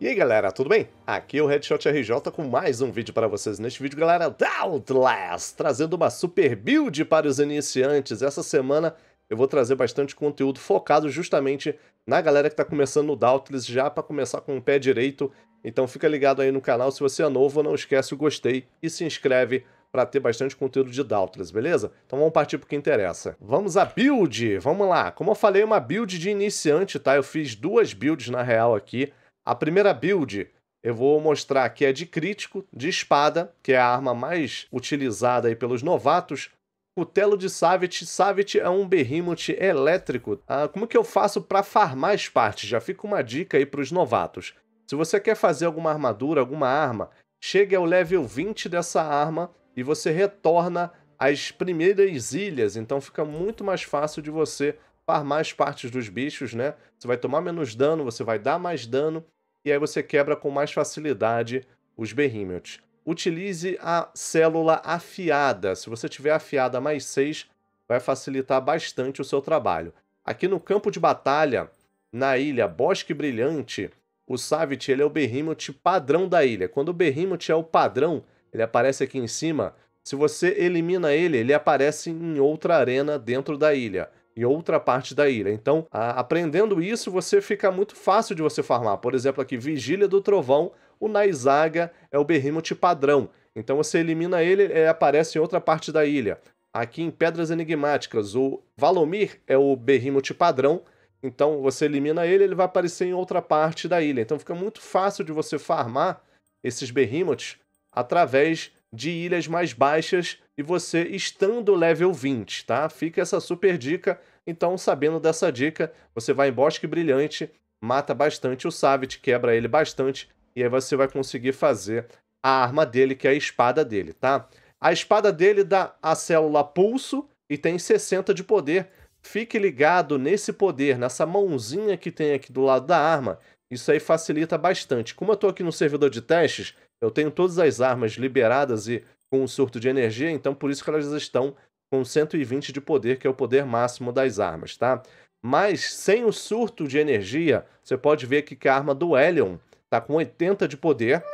E aí galera, tudo bem? Aqui é o Headshot RJ com mais um vídeo para vocês. Neste vídeo, galera, Doubtless, trazendo uma super build para os iniciantes. Essa semana eu vou trazer bastante conteúdo focado justamente na galera que está começando o Doubtless já para começar com o pé direito. Então fica ligado aí no canal, se você é novo, não esquece o gostei e se inscreve para ter bastante conteúdo de Doubtless, beleza? Então vamos partir para o que interessa. Vamos à build, vamos lá. Como eu falei, é uma build de iniciante, tá? Eu fiz duas builds na real aqui. A primeira build eu vou mostrar que é de crítico, de espada, que é a arma mais utilizada aí pelos novatos. Cutelo de Savit. Savit é um behemoth elétrico. Ah, como que eu faço para farmar as partes? Já fica uma dica aí para os novatos. Se você quer fazer alguma armadura, alguma arma, chegue ao level 20 dessa arma e você retorna às primeiras ilhas. Então fica muito mais fácil de você farmar mais partes dos bichos, né? Você vai tomar menos dano, você vai dar mais dano, e aí você quebra com mais facilidade os Behemoths. Utilize a célula afiada. Se você tiver afiada mais 6, vai facilitar bastante o seu trabalho. Aqui no campo de batalha, na ilha Bosque Brilhante, o Savit ele é o Behemoth padrão da ilha. Quando o Behemoth é o padrão, ele aparece aqui em cima. Se você elimina ele, ele aparece em outra arena dentro da ilha em outra parte da ilha. Então, a, aprendendo isso, você fica muito fácil de você farmar. Por exemplo, aqui, Vigília do Trovão, o Naizaga é o Behemoth padrão. Então você elimina ele, e aparece em outra parte da ilha. Aqui em Pedras Enigmáticas, o Valomir é o Behemoth padrão, então você elimina ele, ele vai aparecer em outra parte da ilha. Então fica muito fácil de você farmar esses Behemoths através de ilhas mais baixas e você estando level 20, tá? Fica essa super dica então, sabendo dessa dica, você vai em Bosque Brilhante, mata bastante o Savage, quebra ele bastante, e aí você vai conseguir fazer a arma dele, que é a espada dele, tá? A espada dele dá a célula pulso e tem 60 de poder. Fique ligado nesse poder, nessa mãozinha que tem aqui do lado da arma. Isso aí facilita bastante. Como eu estou aqui no servidor de testes, eu tenho todas as armas liberadas e com um surto de energia, então por isso que elas estão com 120 de poder, que é o poder máximo das armas, tá? Mas sem o surto de energia, você pode ver que a arma do Helion tá com 80 de poder,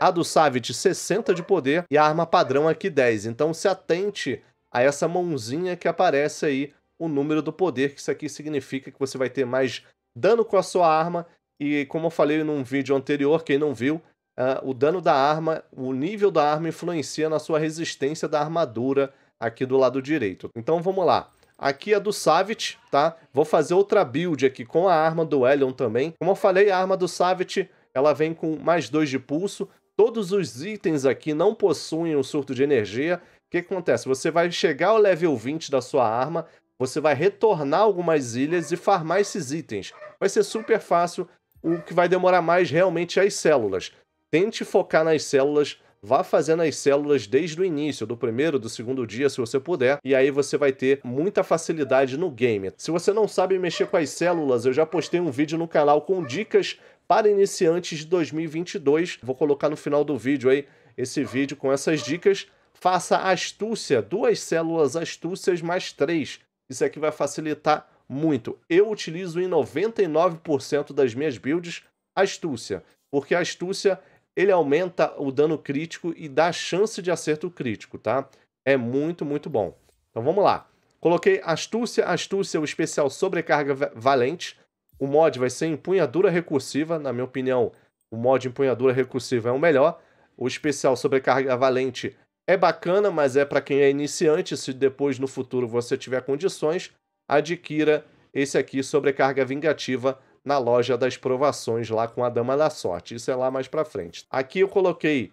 a do Savage 60 de poder e a arma padrão aqui 10. Então se atente a essa mãozinha que aparece aí o número do poder, que isso aqui significa que você vai ter mais dano com a sua arma e como eu falei num vídeo anterior, quem não viu, uh, o dano da arma, o nível da arma influencia na sua resistência da armadura aqui do lado direito. Então vamos lá. Aqui é do Savit, tá? Vou fazer outra build aqui com a arma do Elion também. Como eu falei, a arma do Savit, ela vem com mais dois de pulso. Todos os itens aqui não possuem um surto de energia. O que acontece? Você vai chegar ao level 20 da sua arma, você vai retornar algumas ilhas e farmar esses itens. Vai ser super fácil, o que vai demorar mais realmente é as células. Tente focar nas células Vá fazendo as células desde o início, do primeiro, do segundo dia, se você puder, e aí você vai ter muita facilidade no game. Se você não sabe mexer com as células, eu já postei um vídeo no canal com dicas para iniciantes de 2022. Vou colocar no final do vídeo aí esse vídeo com essas dicas. Faça astúcia, duas células astúcias mais três. Isso aqui é vai facilitar muito. Eu utilizo em 99% das minhas builds astúcia, porque a astúcia ele aumenta o dano crítico e dá chance de acerto crítico, tá? É muito, muito bom. Então vamos lá. Coloquei astúcia, astúcia, o especial sobrecarga valente. O mod vai ser empunhadura recursiva, na minha opinião, o mod empunhadura recursiva é o melhor. O especial sobrecarga valente é bacana, mas é para quem é iniciante. Se depois no futuro você tiver condições, adquira esse aqui sobrecarga vingativa na loja das provações lá com a Dama da Sorte. Isso é lá mais para frente. Aqui eu coloquei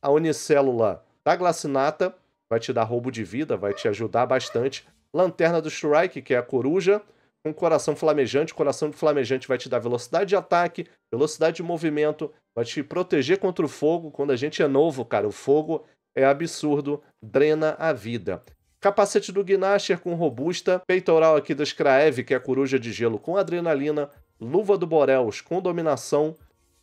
a unicélula da glacinata, vai te dar roubo de vida, vai te ajudar bastante. Lanterna do Shrike, que é a coruja, com coração flamejante. Coração flamejante vai te dar velocidade de ataque, velocidade de movimento, vai te proteger contra o fogo. Quando a gente é novo, cara, o fogo é absurdo, drena a vida. Capacete do Gnasher com robusta, peitoral aqui da Skraev, que é a coruja de gelo com adrenalina, Luva do Borels com Dominação,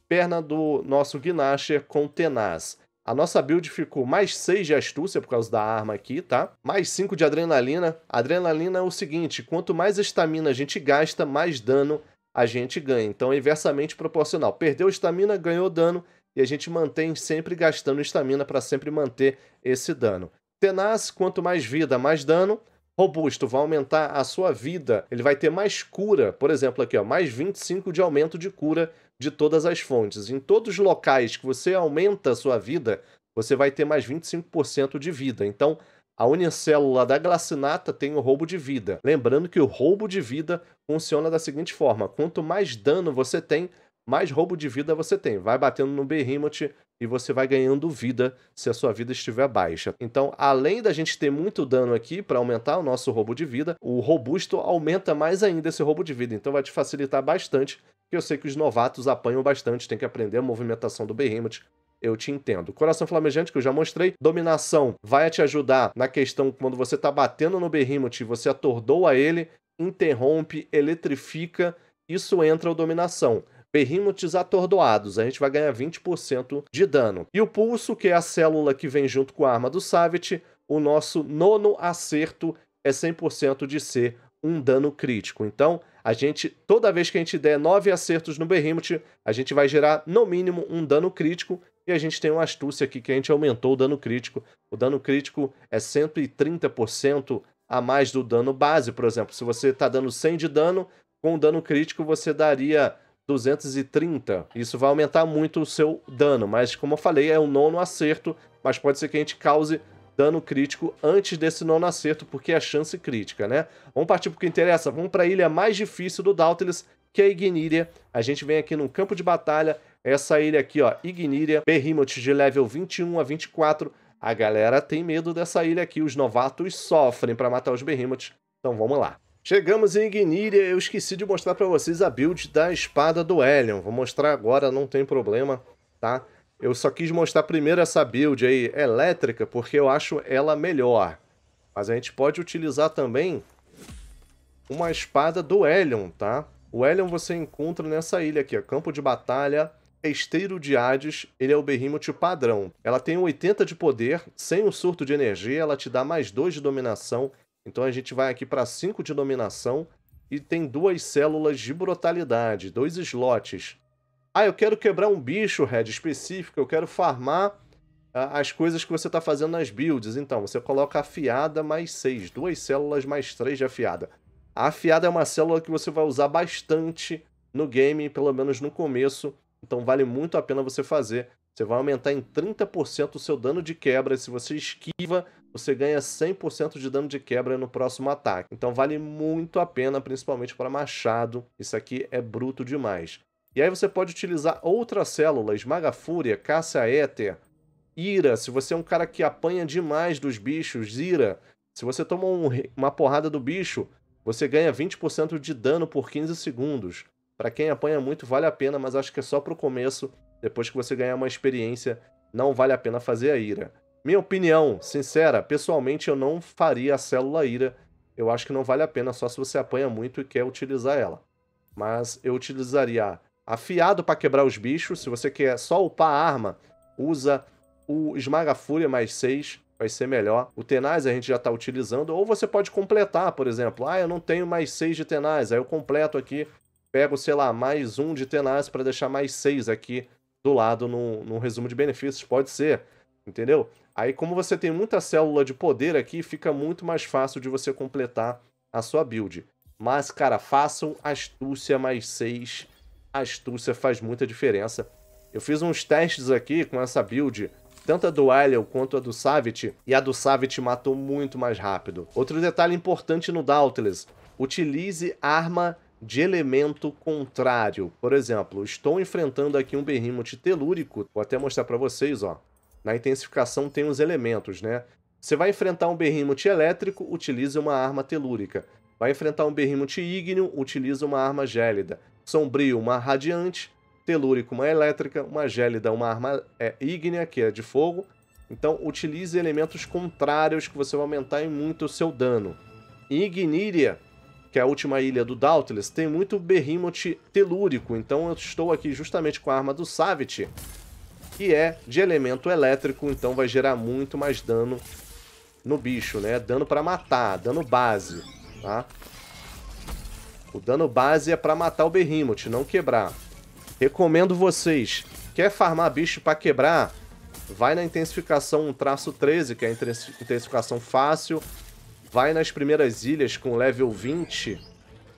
Perna do nosso Gnasher com Tenaz. A nossa build ficou mais 6 de astúcia por causa da arma aqui, tá? Mais 5 de adrenalina. Adrenalina é o seguinte, quanto mais estamina a gente gasta, mais dano a gente ganha. Então é inversamente proporcional. Perdeu estamina, ganhou dano e a gente mantém sempre gastando estamina para sempre manter esse dano. Tenaz, quanto mais vida, mais dano robusto, vai aumentar a sua vida, ele vai ter mais cura, por exemplo, aqui, ó, mais 25 de aumento de cura de todas as fontes. Em todos os locais que você aumenta a sua vida, você vai ter mais 25% de vida. Então, a unicélula da glacinata tem o roubo de vida. Lembrando que o roubo de vida funciona da seguinte forma: quanto mais dano você tem, mais roubo de vida você tem. Vai batendo no Behemoth, e você vai ganhando vida se a sua vida estiver baixa. Então, além da gente ter muito dano aqui para aumentar o nosso roubo de vida, o robusto aumenta mais ainda esse roubo de vida, então vai te facilitar bastante, eu sei que os novatos apanham bastante, tem que aprender a movimentação do Behemoth, eu te entendo. Coração flamejante, que eu já mostrei, dominação vai te ajudar na questão quando você está batendo no Behemoth e você atordoa ele, interrompe, eletrifica, isso entra o dominação. Behemoths atordoados, a gente vai ganhar 20% de dano. E o pulso, que é a célula que vem junto com a arma do Savit, o nosso nono acerto é 100% de ser um dano crítico. Então, a gente, toda vez que a gente der 9 acertos no Behemoth, a gente vai gerar no mínimo um dano crítico. E a gente tem uma astúcia aqui que a gente aumentou o dano crítico. O dano crítico é 130% a mais do dano base, por exemplo. Se você está dando 100 de dano, com o dano crítico você daria 230. Isso vai aumentar muito o seu dano, mas como eu falei, é o nono acerto, mas pode ser que a gente cause dano crítico antes desse nono acerto, porque é chance crítica, né? Vamos partir para o que interessa, vamos para a ilha mais difícil do Dautilus, que é a Igniria. A gente vem aqui no campo de batalha, essa ilha aqui, ó, Igníria, Behemoth de level 21 a 24. A galera tem medo dessa ilha aqui, os novatos sofrem para matar os Behemoths, então vamos lá. Chegamos em Igniria, eu esqueci de mostrar para vocês a build da espada do Elion. Vou mostrar agora, não tem problema, tá? Eu só quis mostrar primeiro essa build aí elétrica, porque eu acho ela melhor. Mas a gente pode utilizar também uma espada do Elion, tá? O Elion você encontra nessa ilha aqui, ó, Campo de Batalha, Esteiro de Hades, ele é o Behemoth padrão. Ela tem 80 de poder, sem um surto de energia, ela te dá mais 2 de dominação então a gente vai aqui para 5 de dominação e tem duas células de brutalidade, dois slots. Ah, eu quero quebrar um bicho, Red, específico, eu quero farmar ah, as coisas que você está fazendo nas builds. Então, você coloca afiada mais 6, duas células mais 3 de afiada. A afiada é uma célula que você vai usar bastante no game, pelo menos no começo, então vale muito a pena você fazer. Você vai aumentar em 30% o seu dano de quebra se você esquiva você ganha 100% de dano de quebra no próximo ataque. Então vale muito a pena, principalmente para machado. Isso aqui é bruto demais. E aí você pode utilizar outras células, Esmaga Fúria, Caça Éter, Ira. Se você é um cara que apanha demais dos bichos, Ira. Se você toma um, uma porrada do bicho, você ganha 20% de dano por 15 segundos. Para quem apanha muito, vale a pena, mas acho que é só para o começo. Depois que você ganhar uma experiência, não vale a pena fazer a Ira. Minha opinião, sincera, pessoalmente eu não faria a célula ira. Eu acho que não vale a pena só se você apanha muito e quer utilizar ela. Mas eu utilizaria afiado para quebrar os bichos. Se você quer só upar a arma, usa o Esmaga Fúria mais 6, vai ser melhor. O Tenaz a gente já está utilizando. Ou você pode completar, por exemplo. Ah, eu não tenho mais 6 de Tenaz. Aí eu completo aqui, pego, sei lá, mais um de Tenaz para deixar mais 6 aqui do lado no no resumo de benefícios. Pode ser entendeu? Aí, como você tem muita célula de poder aqui, fica muito mais fácil de você completar a sua build. Mas, cara, façam astúcia mais 6. Astúcia faz muita diferença. Eu fiz uns testes aqui com essa build, tanto a do Alien quanto a do Savit, e a do Savit matou muito mais rápido. Outro detalhe importante no Dauntless, utilize arma de elemento contrário. Por exemplo, estou enfrentando aqui um berrimo telúrico, vou até mostrar para vocês, ó. Na intensificação tem os elementos, né? Você vai enfrentar um Behemoth elétrico, utilize uma arma telúrica. Vai enfrentar um Behemoth ígneo, utiliza uma arma gélida. Sombrio, uma radiante. Telúrico, uma elétrica. Uma gélida, uma arma é, ígnea, que é de fogo. Então, utilize elementos contrários que você vai aumentar em muito o seu dano. Igniria, que é a última ilha do Dauntless, tem muito Behemoth telúrico. Então, eu estou aqui justamente com a arma do Savit que é de elemento elétrico, então vai gerar muito mais dano no bicho, né? Dano para matar, dano base, tá? O dano base é para matar o Behemoth, não quebrar. Recomendo vocês. Quer farmar bicho para quebrar? Vai na intensificação 1 traço 13, que é a intensificação fácil. Vai nas primeiras ilhas com level 20.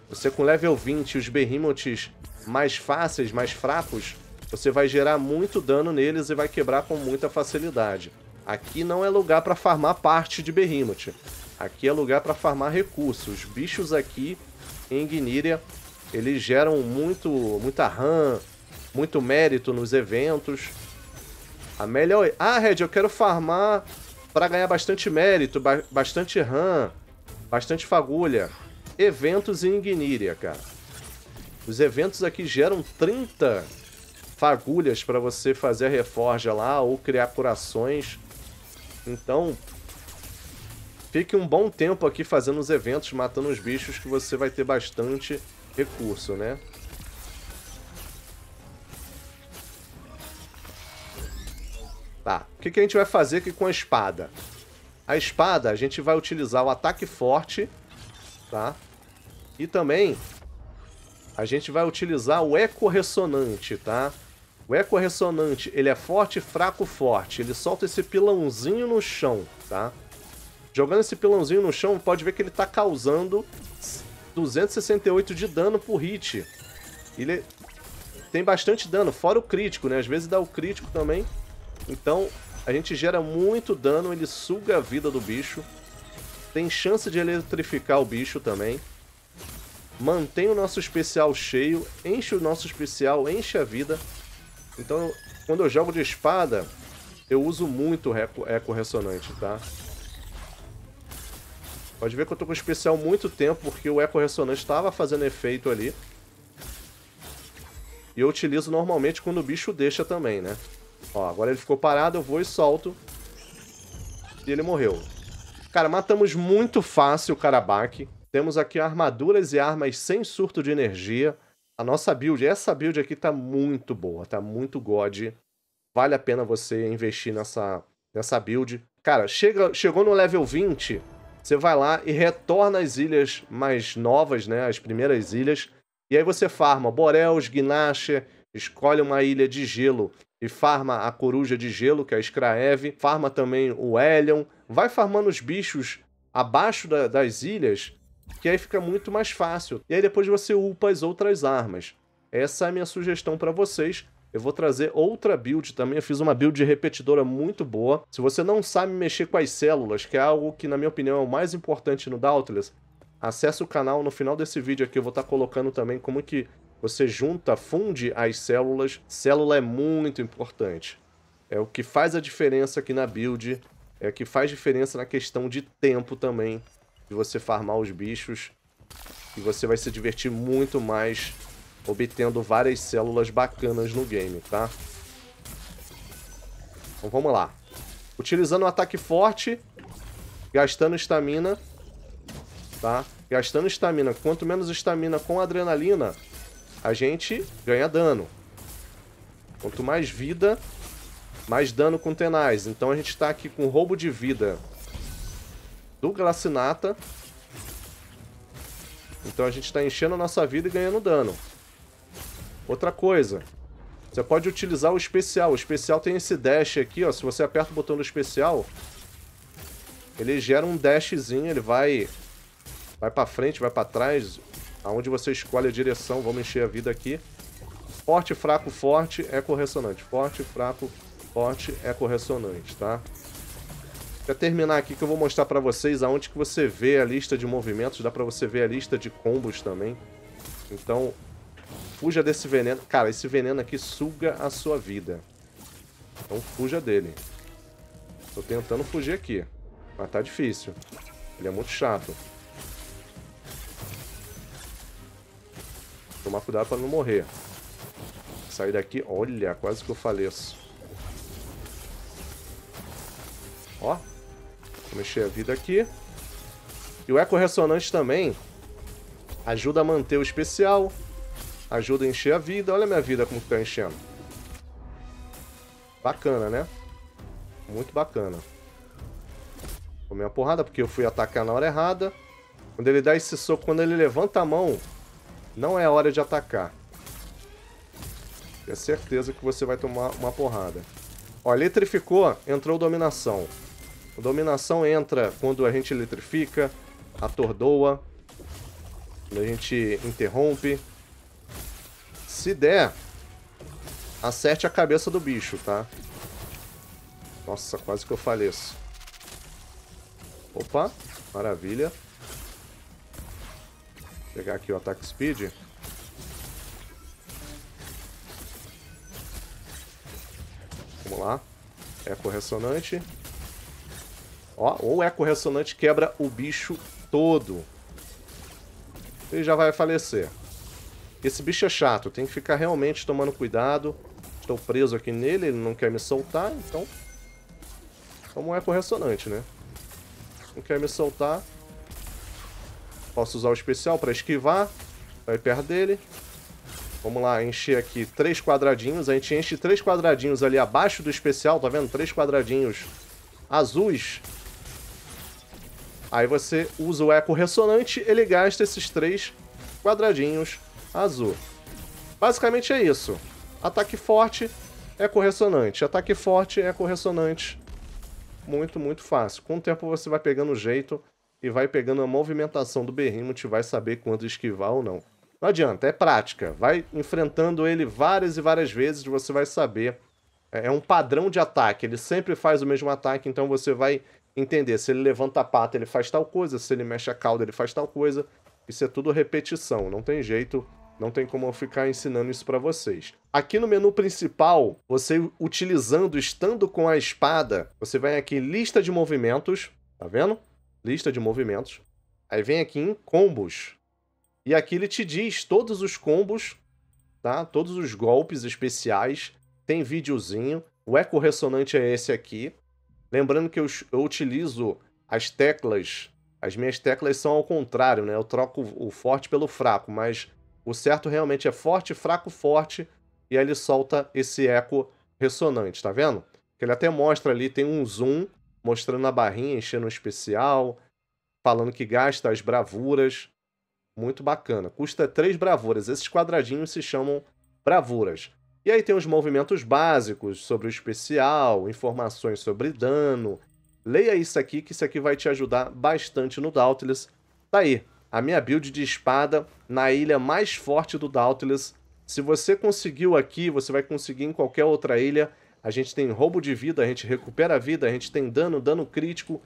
Você com level 20 os Behemoths mais fáceis, mais fracos, você vai gerar muito dano neles e vai quebrar com muita facilidade. Aqui não é lugar para farmar parte de Behemoth. Aqui é lugar para farmar recursos. Os bichos aqui em Gniria, eles geram muito, muita RAM, muito mérito nos eventos. A melhor... Ah, Red, eu quero farmar para ganhar bastante mérito, ba bastante RAM, bastante fagulha. Eventos em Gniria, cara. Os eventos aqui geram 30 fagulhas para você fazer a reforja lá ou criar curações. Então, fique um bom tempo aqui fazendo os eventos, matando os bichos, que você vai ter bastante recurso, né? Tá, o que, que a gente vai fazer aqui com a espada? A espada, a gente vai utilizar o ataque forte, tá? E também a gente vai utilizar o eco ressonante, tá? O eco ressonante, ele é forte, fraco, forte. Ele solta esse pilãozinho no chão, tá? Jogando esse pilãozinho no chão, pode ver que ele tá causando 268 de dano por hit. Ele tem bastante dano, fora o crítico, né? Às vezes dá o crítico também. Então, a gente gera muito dano, ele suga a vida do bicho. Tem chance de eletrificar o bicho também. Mantém o nosso especial cheio, enche o nosso especial, enche a vida então, quando eu jogo de espada, eu uso muito eco, eco ressonante, tá? Pode ver que eu tô com o especial muito tempo, porque o eco ressonante estava fazendo efeito ali. E eu utilizo normalmente quando o bicho deixa também, né? Ó, agora ele ficou parado, eu vou e solto. E ele morreu. Cara, matamos muito fácil o carabaque. Temos aqui armaduras e armas sem surto de energia. A nossa build, essa build aqui tá muito boa, tá muito god. Vale a pena você investir nessa, nessa build. Cara, chega, chegou no level 20, você vai lá e retorna às ilhas mais novas, né? As primeiras ilhas. E aí você farma Borelos, Gnache, escolhe uma ilha de gelo e farma a coruja de gelo, que é a Skraev, farma também o Elion, vai farmando os bichos abaixo da, das ilhas que aí fica muito mais fácil. E aí depois você upa as outras armas. Essa é a minha sugestão para vocês. Eu vou trazer outra build também. Eu fiz uma build repetidora muito boa. Se você não sabe mexer com as células, que é algo que, na minha opinião, é o mais importante no Dauntless, acesse o canal no final desse vídeo aqui. Eu vou estar tá colocando também como que você junta, funde as células. Célula é muito importante. É o que faz a diferença aqui na build. É o que faz diferença na questão de tempo também de você farmar os bichos. E você vai se divertir muito mais obtendo várias células bacanas no game, tá? Então vamos lá. Utilizando um ataque forte, gastando estamina, tá? Gastando estamina. Quanto menos estamina com adrenalina, a gente ganha dano. Quanto mais vida, mais dano com tenaz. Então a gente está aqui com roubo de vida do Glacinata. Então a gente está enchendo a nossa vida e ganhando dano. Outra coisa, você pode utilizar o especial. O especial tem esse dash aqui, ó. Se você aperta o botão do especial, ele gera um dashzinho, ele vai vai para frente, vai para trás, aonde você escolhe a direção. Vamos encher a vida aqui. Forte, fraco, forte é correcionante. Forte, fraco, forte é correcionante, tá? Pra terminar aqui que eu vou mostrar pra vocês aonde que você vê a lista de movimentos, dá pra você ver a lista de combos também. Então, fuja desse veneno. Cara, esse veneno aqui suga a sua vida. Então fuja dele. Tô tentando fugir aqui, mas tá difícil. Ele é muito chato. Tomar cuidado pra não morrer. Sair daqui, olha, quase que eu faleço. Ó, mexer a vida aqui. E o Eco Ressonante também ajuda a manter o especial, ajuda a encher a vida. Olha a minha vida como está enchendo. Bacana, né? Muito bacana. Tomei uma porrada porque eu fui atacar na hora errada. Quando ele dá esse soco, quando ele levanta a mão, não é hora de atacar. Tenho certeza que você vai tomar uma porrada. Ó, eletrificou, entrou dominação. A dominação entra quando a gente eletrifica, atordoa, quando a gente interrompe. Se der, acerte a cabeça do bicho, tá? Nossa, quase que eu faleço. Opa, maravilha. Vou pegar aqui o ataque speed. Vamos lá. Eco ressonante. Ó, ou eco é ressonante quebra o bicho todo. Ele já vai falecer. Esse bicho é chato, tem que ficar realmente tomando cuidado. Estou preso aqui nele, ele não quer me soltar, então... Como um é eco ressonante, né? Não quer me soltar. Posso usar o especial para esquivar. Vai perto dele. Vamos lá, encher aqui três quadradinhos. A gente enche três quadradinhos ali abaixo do especial, tá vendo? Três quadradinhos azuis Aí você usa o eco ressonante, ele gasta esses três quadradinhos azul. Basicamente é isso. Ataque forte, eco ressonante. Ataque forte, eco ressonante. Muito, muito fácil. Com o tempo você vai pegando o jeito e vai pegando a movimentação do Behemoth e vai saber quando esquivar ou não. Não adianta, é prática. Vai enfrentando ele várias e várias vezes, você vai saber. É, é um padrão de ataque, ele sempre faz o mesmo ataque, então você vai entender se ele levanta a pata, ele faz tal coisa, se ele mexe a cauda, ele faz tal coisa. Isso é tudo repetição, não tem jeito, não tem como eu ficar ensinando isso para vocês. Aqui no menu principal, você utilizando, estando com a espada, você vai aqui em lista de movimentos, tá vendo? Lista de movimentos. Aí vem aqui em combos. E aqui ele te diz todos os combos, tá? Todos os golpes especiais. Tem videozinho. O eco ressonante é esse aqui. Lembrando que eu, eu utilizo as teclas, as minhas teclas são ao contrário, né? Eu troco o forte pelo fraco, mas o certo realmente é forte, fraco, forte, e aí ele solta esse eco ressonante, tá vendo? Que ele até mostra ali, tem um zoom mostrando a barrinha, enchendo o especial, falando que gasta as bravuras. Muito bacana. Custa três bravuras. Esses quadradinhos se chamam bravuras. E aí tem os movimentos básicos sobre o especial, informações sobre dano. Leia isso aqui, que isso aqui vai te ajudar bastante no Dauntless. Tá aí, a minha build de espada na ilha mais forte do Dauntless. Se você conseguiu aqui, você vai conseguir em qualquer outra ilha. A gente tem roubo de vida, a gente recupera a vida, a gente tem dano, dano crítico.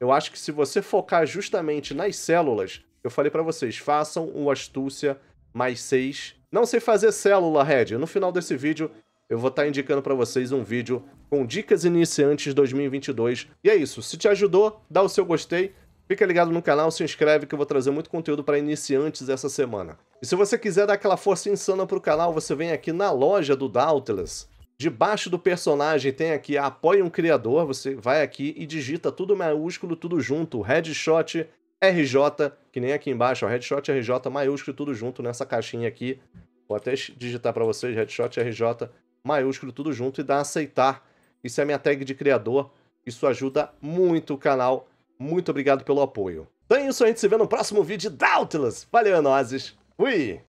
Eu acho que se você focar justamente nas células, eu falei para vocês, façam o Astúcia mais 6 não sei fazer célula, Red. No final desse vídeo, eu vou estar tá indicando para vocês um vídeo com dicas iniciantes 2022. E é isso. Se te ajudou, dá o seu gostei. Fica ligado no canal, se inscreve que eu vou trazer muito conteúdo para iniciantes essa semana. E se você quiser dar aquela força insana para o canal, você vem aqui na loja do Dautilus. Debaixo do personagem tem aqui Apoie um Criador, você vai aqui e digita tudo maiúsculo, tudo junto, Headshot RJ, que nem aqui embaixo, ó, Headshot RJ maiúsculo, tudo junto nessa caixinha aqui. Vou até digitar para vocês, headshot RJ maiúsculo, tudo junto, e dar aceitar. Isso é minha tag de criador. Isso ajuda muito o canal. Muito obrigado pelo apoio. Então é isso, a gente se vê no próximo vídeo de Doubtless. Valeu, nozes. Fui!